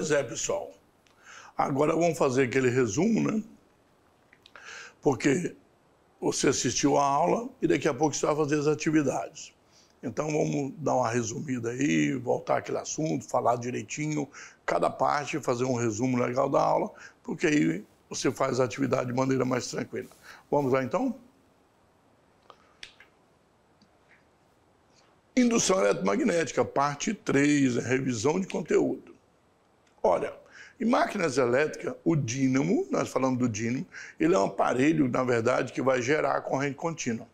Pois é, pessoal. Agora vamos fazer aquele resumo, né? Porque você assistiu a aula e daqui a pouco você vai fazer as atividades. Então vamos dar uma resumida aí, voltar aquele assunto, falar direitinho cada parte, fazer um resumo legal da aula, porque aí você faz a atividade de maneira mais tranquila. Vamos lá então? Indução eletromagnética, parte 3, revisão de conteúdo. Olha, em máquinas elétricas, o dínamo, nós falamos do dínamo, ele é um aparelho, na verdade, que vai gerar a corrente contínua.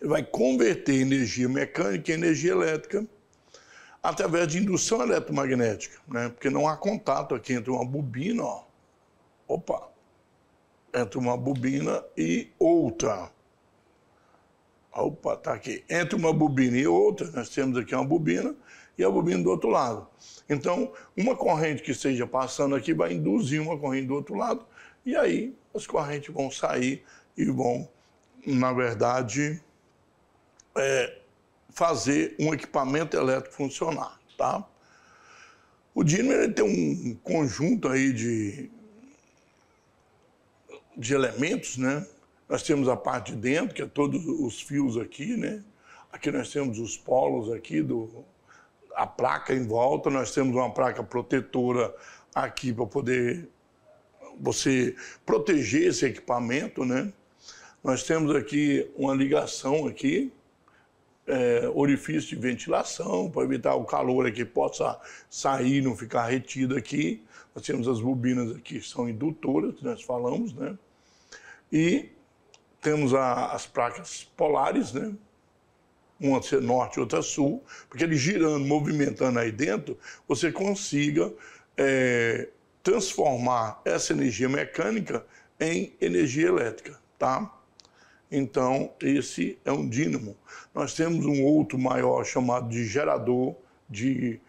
Ele vai converter energia mecânica em energia elétrica através de indução eletromagnética, né? porque não há contato aqui entre uma bobina, ó, opa, entre uma bobina e outra. Opa, tá aqui. Entre uma bobina e outra, nós temos aqui uma bobina, e a bobina do outro lado. Então, uma corrente que esteja passando aqui vai induzir uma corrente do outro lado, e aí as correntes vão sair e vão, na verdade, é, fazer um equipamento elétrico funcionar, tá? O dínamo tem um conjunto aí de, de elementos, né? Nós temos a parte de dentro, que é todos os fios aqui, né? Aqui nós temos os polos aqui do, a placa em volta, nós temos uma placa protetora aqui para poder você proteger esse equipamento, né? Nós temos aqui uma ligação aqui, é, orifício de ventilação, para evitar o calor aqui possa sair, não ficar retido aqui. Nós temos as bobinas aqui, que são indutoras, que nós falamos, né? E temos a, as placas polares, né? uma ser norte, outra sul, porque ele girando, movimentando aí dentro, você consiga é, transformar essa energia mecânica em energia elétrica, tá? Então, esse é um dínamo. Nós temos um outro maior chamado de gerador de,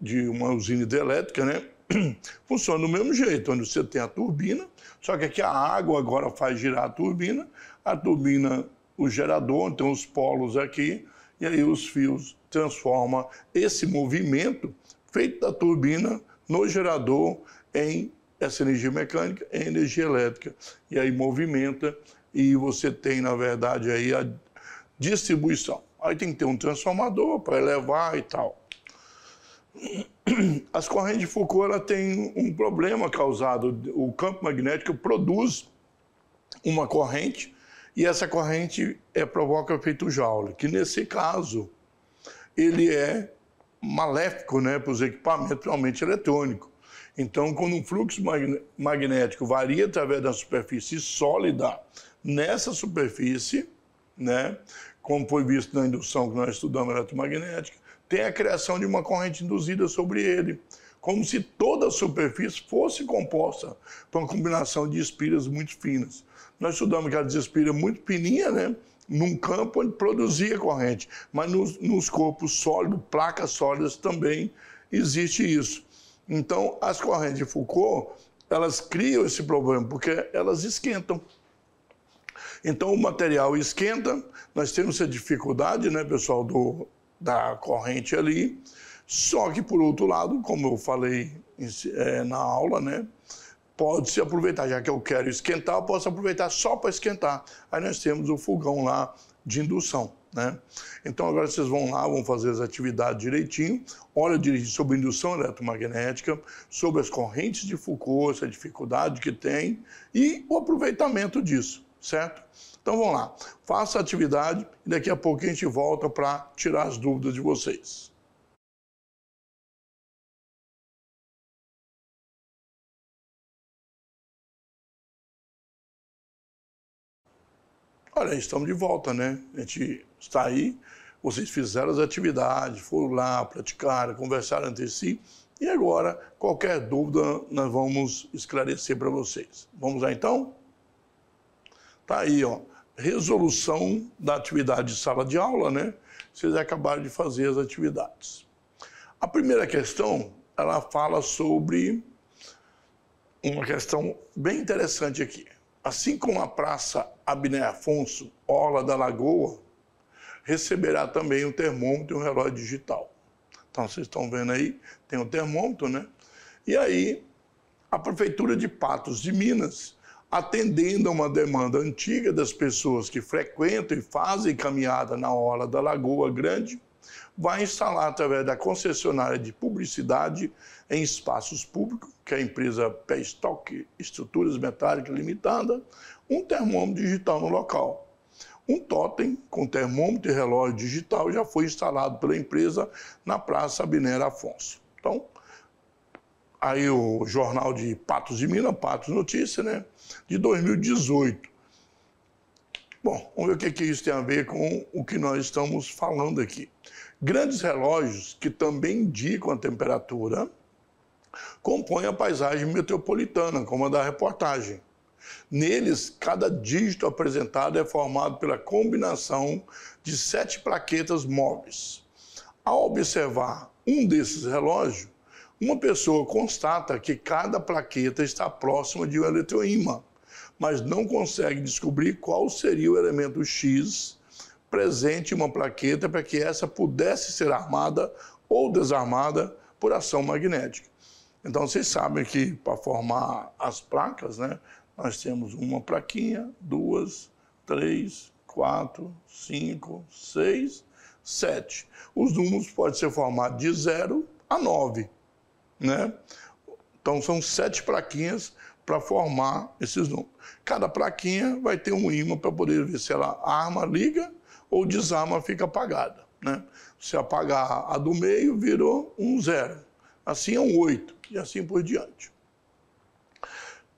de uma usina hidrelétrica, né? Funciona do mesmo jeito, onde você tem a turbina, só que aqui a água agora faz girar a turbina, a turbina o gerador, então os polos aqui, e aí os fios transforma esse movimento feito da turbina no gerador em essa energia mecânica em energia elétrica. E aí movimenta e você tem, na verdade, aí a distribuição. Aí tem que ter um transformador para elevar e tal. As correntes de Foucault ela tem um problema causado. O campo magnético produz uma corrente e essa corrente é, provoca o efeito Joule, que nesse caso ele é maléfico né, para os equipamentos, principalmente eletrônicos. Então, quando um fluxo magnético varia através da superfície sólida nessa superfície, né, como foi visto na indução que nós estudamos eletromagnética, tem a criação de uma corrente induzida sobre ele, como se toda a superfície fosse composta por uma combinação de espiras muito finas. Nós estudamos aquelas espiras muito fininhas, né? num campo onde produzia corrente, mas nos, nos corpos sólidos, placas sólidas também existe isso. Então, as correntes de Foucault, elas criam esse problema, porque elas esquentam. Então, o material esquenta, nós temos essa dificuldade, né, pessoal, do, da corrente ali, só que, por outro lado, como eu falei é, na aula, né? Pode-se aproveitar, já que eu quero esquentar, eu posso aproveitar só para esquentar. Aí nós temos o fogão lá de indução. Né? Então agora vocês vão lá, vão fazer as atividades direitinho, olha direitinho sobre indução eletromagnética, sobre as correntes de Foucault, essa dificuldade que tem e o aproveitamento disso, certo? Então vamos lá, faça a atividade e daqui a pouco a gente volta para tirar as dúvidas de vocês. Olha, estamos de volta, né? A gente está aí, vocês fizeram as atividades, foram lá, praticaram, conversaram entre si. E agora, qualquer dúvida, nós vamos esclarecer para vocês. Vamos lá então? Tá aí, ó. Resolução da atividade de sala de aula, né? Vocês acabaram de fazer as atividades. A primeira questão, ela fala sobre uma questão bem interessante aqui. Assim como a praça Abner Afonso Ola da Lagoa, receberá também um termômetro e um relógio digital. Então, vocês estão vendo aí, tem um termômetro, né? E aí, a Prefeitura de Patos de Minas, atendendo a uma demanda antiga das pessoas que frequentam e fazem caminhada na Ola da Lagoa Grande, vai instalar através da concessionária de publicidade em espaços públicos que é a empresa Pé Estruturas Metálicas Limitada, um termômetro digital no local. Um totem com termômetro e relógio digital já foi instalado pela empresa na Praça Binera Afonso. Então, aí o jornal de Patos de Minas, Patos Notícia, né, de 2018. Bom, vamos ver o que isso tem a ver com o que nós estamos falando aqui. Grandes relógios que também indicam a temperatura, compõem a paisagem metropolitana, como a da reportagem. Neles, cada dígito apresentado é formado pela combinação de sete plaquetas móveis. Ao observar um desses relógios, uma pessoa constata que cada plaqueta está próxima de um eletroímã, mas não consegue descobrir qual seria o elemento X presente em uma plaqueta para que essa pudesse ser armada ou desarmada por ação magnética. Então, vocês sabem que para formar as placas, né, nós temos uma plaquinha, duas, três, quatro, cinco, seis, sete. Os números podem ser formados de zero a nove, né? Então, são sete plaquinhas para formar esses números. Cada plaquinha vai ter um ímã para poder ver se ela arma, liga ou desarma, fica apagada. Né? Se apagar a do meio, virou um zero. Assim é um oito e assim por diante.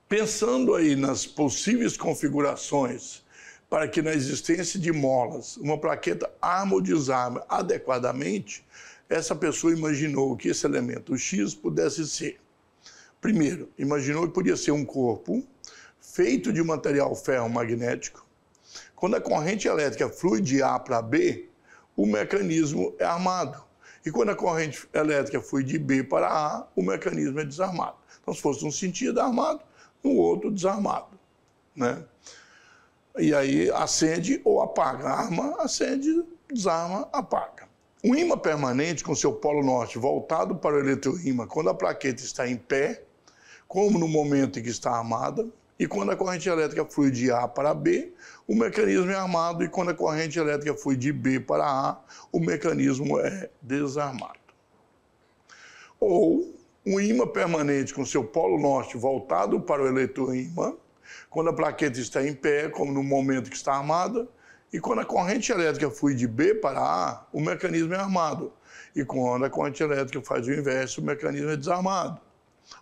Pensando aí nas possíveis configurações para que na existência de molas uma plaqueta arma ou desarme adequadamente, essa pessoa imaginou que esse elemento X pudesse ser. Primeiro, imaginou que podia ser um corpo feito de material ferromagnético. Quando a corrente elétrica flui de A para B, o mecanismo é armado. E quando a corrente elétrica foi de B para A, o mecanismo é desarmado. Então, se fosse um sentido armado, no outro desarmado. Né? E aí acende ou apaga. Arma, acende, desarma, apaga. Um imã permanente com seu polo norte voltado para o eletroímã quando a plaqueta está em pé, como no momento em que está armada, e quando a corrente elétrica flui de A para B, o mecanismo é armado, e quando a corrente elétrica flui de B para A, o mecanismo é desarmado. Ou um ímã permanente com seu polo norte voltado para o eletroímã, quando a plaqueta está em pé, como no momento que está armada, e quando a corrente elétrica flui de B para A, o mecanismo é armado. E quando a corrente elétrica faz o inverso, o mecanismo é desarmado.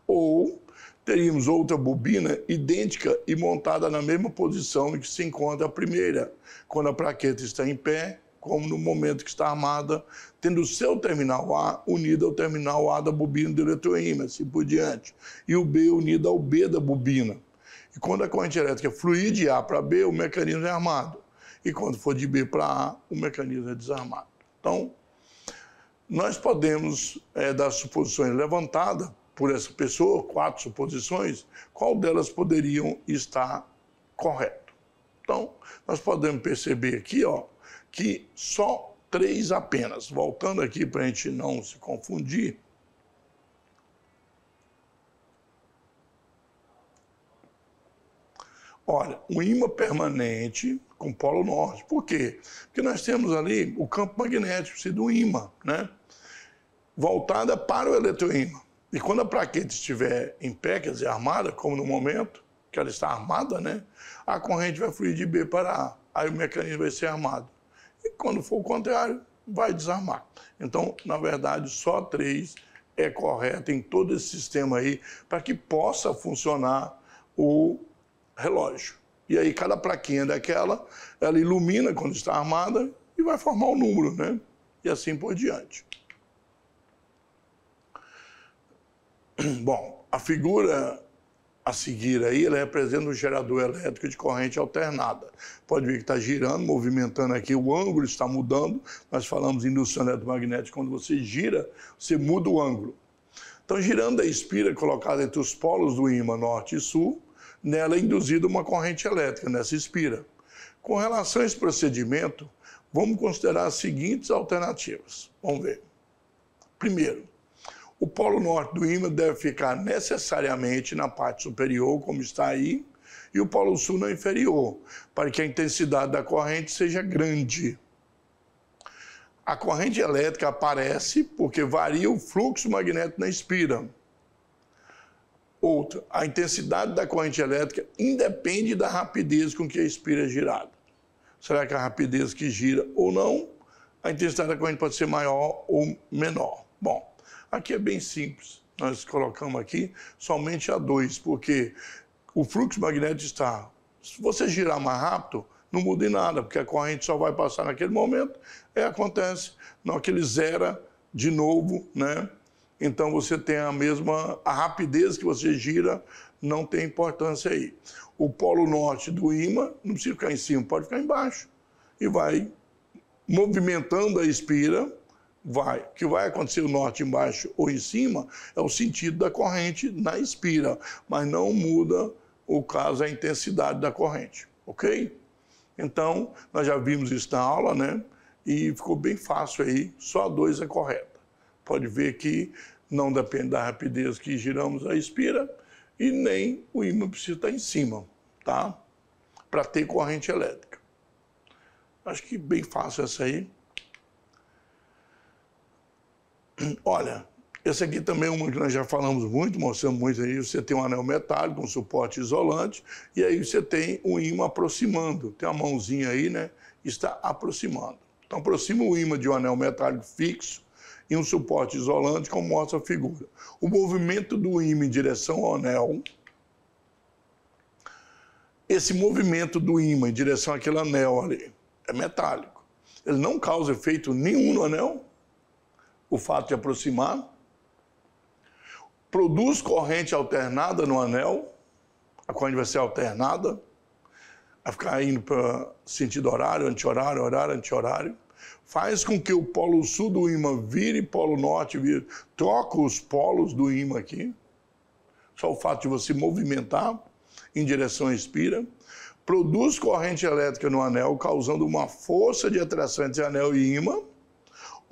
Ou teríamos outra bobina idêntica e montada na mesma posição em que se encontra a primeira, quando a plaqueta está em pé, como no momento que está armada, tendo o seu terminal A unido ao terminal A da bobina do eletroímã, assim por diante, e o B unido ao B da bobina. E quando a corrente elétrica fluir de A para B, o mecanismo é armado. E quando for de B para A, o mecanismo é desarmado. Então, nós podemos, é, eh, das suposições levantadas, por essa pessoa, quatro suposições, qual delas poderiam estar correto? Então, nós podemos perceber aqui ó, que só três apenas. Voltando aqui para a gente não se confundir. Olha, um imã permanente com polo norte. Por quê? Porque nós temos ali o campo magnético se do imã, né? Voltada para o eletroímã. E quando a plaqueta estiver em pé, quer dizer, armada, como no momento que ela está armada, né? A corrente vai fluir de B para A. Aí o mecanismo vai ser armado. E quando for o contrário, vai desarmar. Então, na verdade, só três é correto em todo esse sistema aí para que possa funcionar o relógio. E aí cada plaquinha daquela, ela ilumina quando está armada e vai formar o um número, né? E assim por diante. Bom, a figura a seguir aí, ele representa um gerador elétrico de corrente alternada. Pode ver que está girando, movimentando aqui, o ângulo está mudando. Nós falamos em indução eletromagnética, quando você gira, você muda o ângulo. Então, girando a espira colocada entre os polos do ímã norte e sul, nela é induzida uma corrente elétrica, nessa espira. Com relação a esse procedimento, vamos considerar as seguintes alternativas. Vamos ver. Primeiro, o polo norte do ímã deve ficar necessariamente na parte superior, como está aí, e o polo sul na inferior, para que a intensidade da corrente seja grande. A corrente elétrica aparece porque varia o fluxo magnético na espira. Outra, a intensidade da corrente elétrica independe da rapidez com que a espira é girada. Será que a rapidez que gira ou não, a intensidade da corrente pode ser maior ou menor? Bom, Aqui é bem simples. Nós colocamos aqui somente A2, porque o fluxo magnético está. Se você girar mais rápido, não muda em nada, porque a corrente só vai passar naquele momento, e é, acontece. não hora que ele zera de novo, né? Então você tem a mesma. A rapidez que você gira não tem importância aí. O polo norte do ímã não precisa ficar em cima, pode ficar embaixo. E vai movimentando a espira vai, o que vai acontecer o norte embaixo ou em cima é o sentido da corrente na espira, mas não muda o caso a intensidade da corrente, ok? Então, nós já vimos isso na aula, né? E ficou bem fácil aí, só a 2 é correta. Pode ver que não depende da rapidez que giramos a espira e nem o ímã precisa estar em cima, tá? Para ter corrente elétrica. Acho que bem fácil essa aí. Olha, esse aqui também é um que nós já falamos muito, mostramos muito aí. Você tem um anel metálico, um suporte isolante, e aí você tem o um ímã aproximando. Tem uma mãozinha aí, né? Está aproximando. Então, aproxima o ímã de um anel metálico fixo e um suporte isolante, como mostra a figura. O movimento do ímã em direção ao anel. Esse movimento do ímã em direção àquele anel ali é metálico. Ele não causa efeito nenhum no anel, o fato de aproximar, produz corrente alternada no anel, a corrente vai ser alternada, vai ficar indo para sentido horário, anti-horário, horário, anti-horário. Faz com que o polo sul do ímã vire polo norte, vire. troca os polos do ímã aqui. Só o fato de você movimentar em direção espira, produz corrente elétrica no anel, causando uma força de atração entre anel e ímã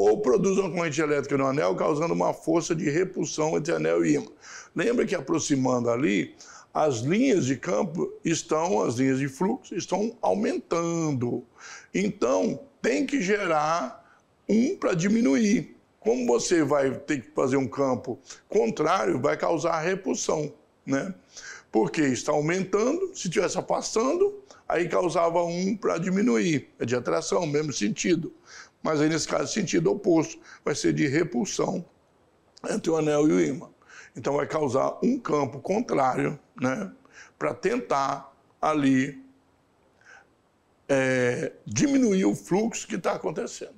ou produzam corrente elétrica no anel, causando uma força de repulsão entre anel e ímã. Lembra que aproximando ali, as linhas de campo estão, as linhas de fluxo estão aumentando. Então, tem que gerar um para diminuir. Como você vai ter que fazer um campo contrário, vai causar repulsão, né? Porque está aumentando, se estivesse passando, aí causava um para diminuir, é de atração, mesmo sentido mas aí nesse caso sentido oposto, vai ser de repulsão entre o anel e o ímã. Então vai causar um campo contrário, né, para tentar ali é, diminuir o fluxo que está acontecendo,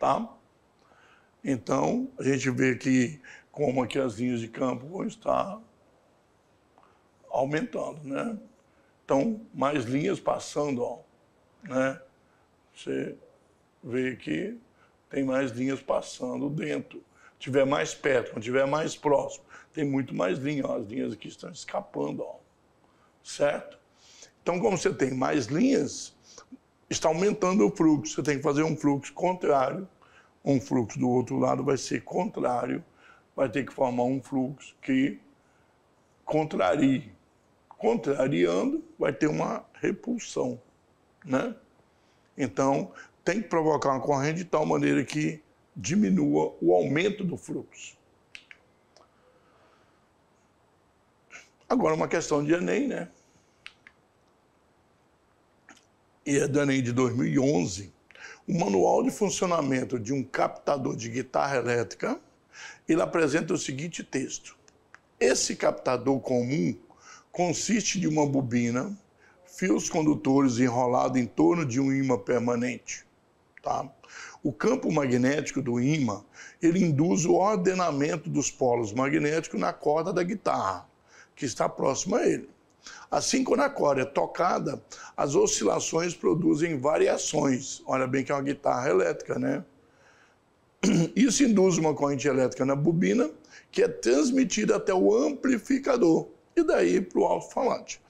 tá? Então a gente vê que como aqui as linhas de campo vão estar aumentando, né? Então mais linhas passando, ó, né? Você vê que tem mais linhas passando dentro. Tiver mais perto, quando tiver mais próximo, tem muito mais linhas, as linhas aqui estão escapando, ó. certo? Então, como você tem mais linhas, está aumentando o fluxo. Você tem que fazer um fluxo contrário. Um fluxo do outro lado vai ser contrário. Vai ter que formar um fluxo que contrarie. Contrariando, vai ter uma repulsão, né? Então, tem que provocar uma corrente de tal maneira que diminua o aumento do fluxo. Agora, uma questão de Enem, né? E é do Enem de 2011. O manual de funcionamento de um captador de guitarra elétrica, ele apresenta o seguinte texto. Esse captador comum consiste de uma bobina, fios condutores enrolados em torno de um imã permanente. Tá? O campo magnético do ímã, ele induz o ordenamento dos polos magnéticos na corda da guitarra, que está próxima a ele. Assim, quando a corda é tocada, as oscilações produzem variações. Olha bem que é uma guitarra elétrica, né? Isso induz uma corrente elétrica na bobina, que é transmitida até o amplificador e daí para o alto-falante.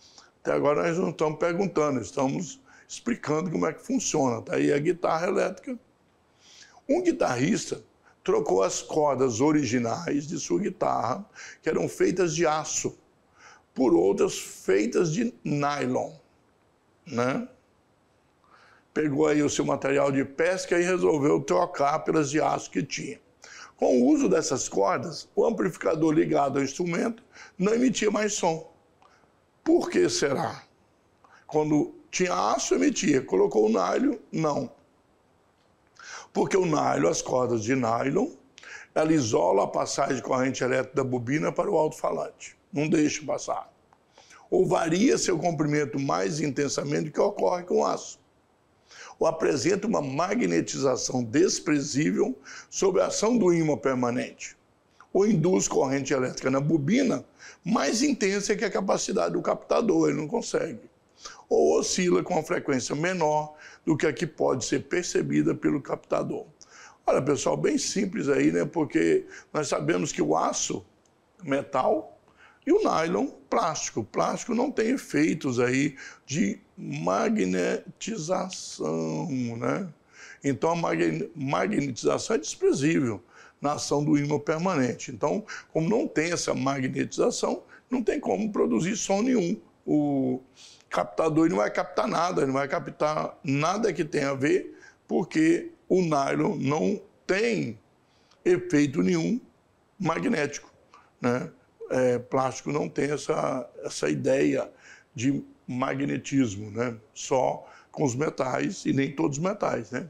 Até agora nós não estamos perguntando, estamos explicando como é que funciona. Está aí a guitarra elétrica. Um guitarrista trocou as cordas originais de sua guitarra, que eram feitas de aço, por outras feitas de nylon, né? Pegou aí o seu material de pesca e resolveu trocar pelas de aço que tinha. Com o uso dessas cordas, o amplificador ligado ao instrumento não emitia mais som. Por que será? Quando tinha aço, emitia. Colocou o nylon, não. Porque o nylon, as cordas de nylon, ela isola a passagem de corrente elétrica da bobina para o alto-falante. Não deixa passar. Ou varia seu comprimento mais intensamente do que ocorre com o aço. Ou apresenta uma magnetização desprezível sob a ação do ímã permanente. Ou induz corrente elétrica na bobina mais intensa que a capacidade do captador, ele não consegue ou oscila com uma frequência menor do que a que pode ser percebida pelo captador. Olha, pessoal, bem simples aí, né? Porque nós sabemos que o aço, metal, e o nylon, plástico. O plástico não tem efeitos aí de magnetização, né? Então a magnetização é desprezível na ação do ímã permanente. Então, como não tem essa magnetização, não tem como produzir som nenhum o, captador, ele não vai captar nada, ele não vai captar nada que tenha a ver, porque o nylon não tem efeito nenhum magnético. Né? É, plástico não tem essa, essa ideia de magnetismo, né? só com os metais e nem todos os metais. Né?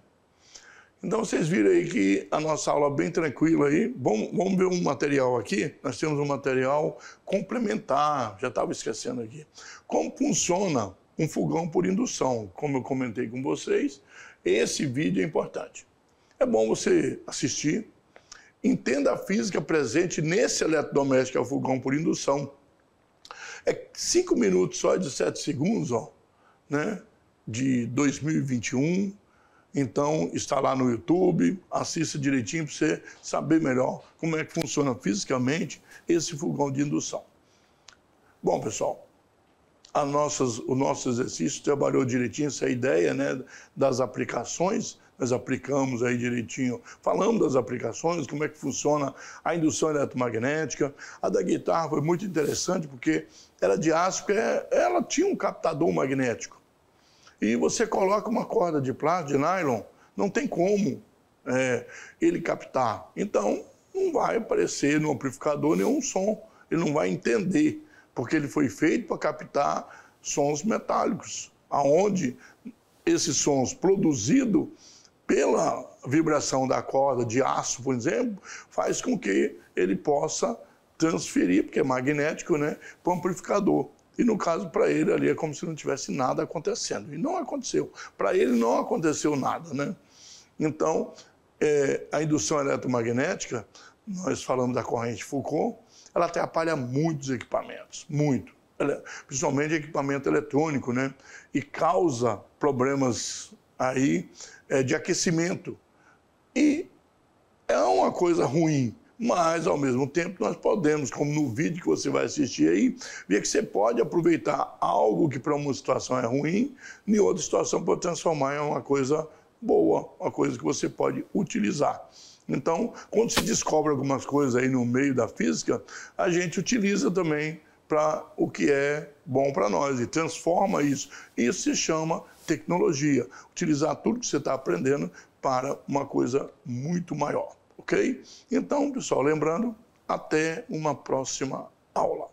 Então vocês viram aí que a nossa aula é bem tranquila aí. Vamos, vamos ver um material aqui. Nós temos um material complementar, já estava esquecendo aqui. Como funciona um fogão por indução? Como eu comentei com vocês, esse vídeo é importante. É bom você assistir, entenda a física presente nesse eletrodoméstico é o fogão por indução. É cinco minutos só de 7 segundos, ó, né? De 2021 então, está lá no YouTube, assista direitinho para você saber melhor como é que funciona fisicamente esse fogão de indução. Bom, pessoal, nossas, o nosso exercício trabalhou direitinho essa ideia né, das aplicações. Nós aplicamos aí direitinho, falamos das aplicações, como é que funciona a indução eletromagnética. A da guitarra foi muito interessante porque era de aço, porque ela tinha um captador magnético. E você coloca uma corda de plástico, de nylon, não tem como é, ele captar. Então, não vai aparecer no amplificador nenhum som, ele não vai entender, porque ele foi feito para captar sons metálicos, aonde esses sons produzidos pela vibração da corda de aço, por exemplo, faz com que ele possa transferir, porque é magnético, né, para o amplificador. E no caso, para ele, ali é como se não tivesse nada acontecendo. E não aconteceu. Para ele, não aconteceu nada. Né? Então, é, a indução eletromagnética, nós falamos da corrente Foucault, ela atrapalha muitos equipamentos, muito. Ela, principalmente equipamento eletrônico, né? E causa problemas aí é, de aquecimento. E é uma coisa ruim, mas ao mesmo tempo nós podemos, como no vídeo que você vai assistir aí, ver que você pode aproveitar algo que para uma situação é ruim, em outra situação pode transformar em uma coisa boa, uma coisa que você pode utilizar. Então, quando se descobre algumas coisas aí no meio da física, a gente utiliza também para o que é bom para nós e transforma isso. Isso se chama tecnologia, utilizar tudo que você está aprendendo para uma coisa muito maior. Ok? Então, pessoal, lembrando, até uma próxima aula.